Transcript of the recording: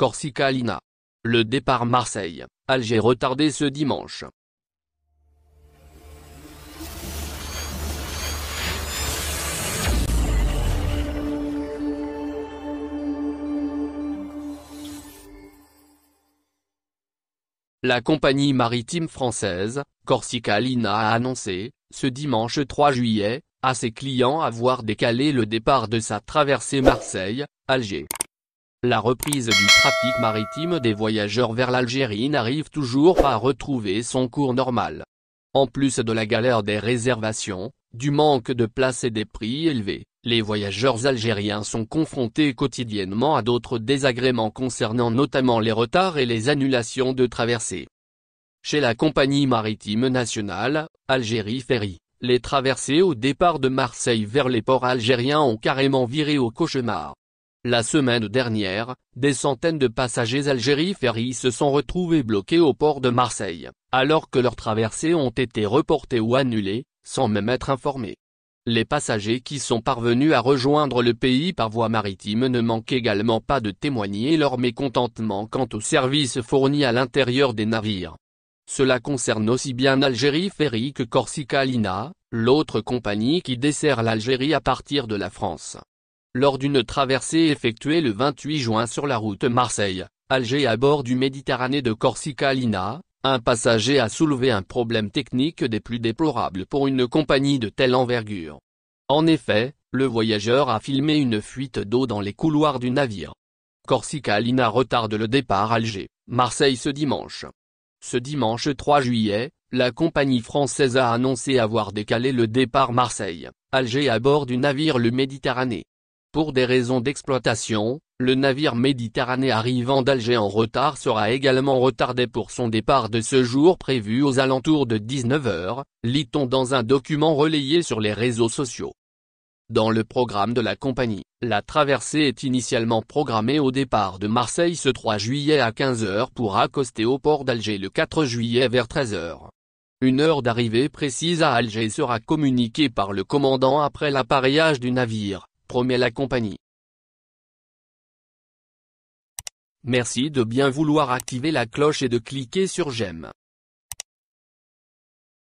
Corsica-Lina. Le départ Marseille, Alger retardé ce dimanche. La compagnie maritime française, Corsica Lina a annoncé, ce dimanche 3 juillet, à ses clients avoir décalé le départ de sa traversée Marseille, Alger. La reprise du trafic maritime des voyageurs vers l'Algérie n'arrive toujours pas à retrouver son cours normal. En plus de la galère des réservations, du manque de places et des prix élevés, les voyageurs algériens sont confrontés quotidiennement à d'autres désagréments concernant notamment les retards et les annulations de traversées. Chez la compagnie maritime nationale, Algérie Ferry, les traversées au départ de Marseille vers les ports algériens ont carrément viré au cauchemar. La semaine dernière, des centaines de passagers Algérie Ferry se sont retrouvés bloqués au port de Marseille, alors que leurs traversées ont été reportées ou annulées, sans même être informés. Les passagers qui sont parvenus à rejoindre le pays par voie maritime ne manquent également pas de témoigner leur mécontentement quant aux services fournis à l'intérieur des navires. Cela concerne aussi bien Algérie Ferry que Corsica Lina, l'autre compagnie qui dessert l'Algérie à partir de la France lors d'une traversée effectuée le 28 juin sur la route Marseille-Alger à bord du Méditerranée de Corsica-Lina, un passager a soulevé un problème technique des plus déplorables pour une compagnie de telle envergure. En effet, le voyageur a filmé une fuite d'eau dans les couloirs du navire. Corsica Lina retarde le départ Alger, Marseille ce dimanche. Ce dimanche 3 juillet, la compagnie française a annoncé avoir décalé le départ Marseille, Alger à bord du navire le Méditerranée, pour des raisons d'exploitation, le navire méditerranéen arrivant d'Alger en retard sera également retardé pour son départ de ce jour prévu aux alentours de 19h, lit-on dans un document relayé sur les réseaux sociaux. Dans le programme de la compagnie, la traversée est initialement programmée au départ de Marseille ce 3 juillet à 15h pour accoster au port d'Alger le 4 juillet vers 13h. Une heure d'arrivée précise à Alger sera communiquée par le commandant après l'appareillage du navire. Promets la compagnie. Merci de bien vouloir activer la cloche et de cliquer sur j'aime.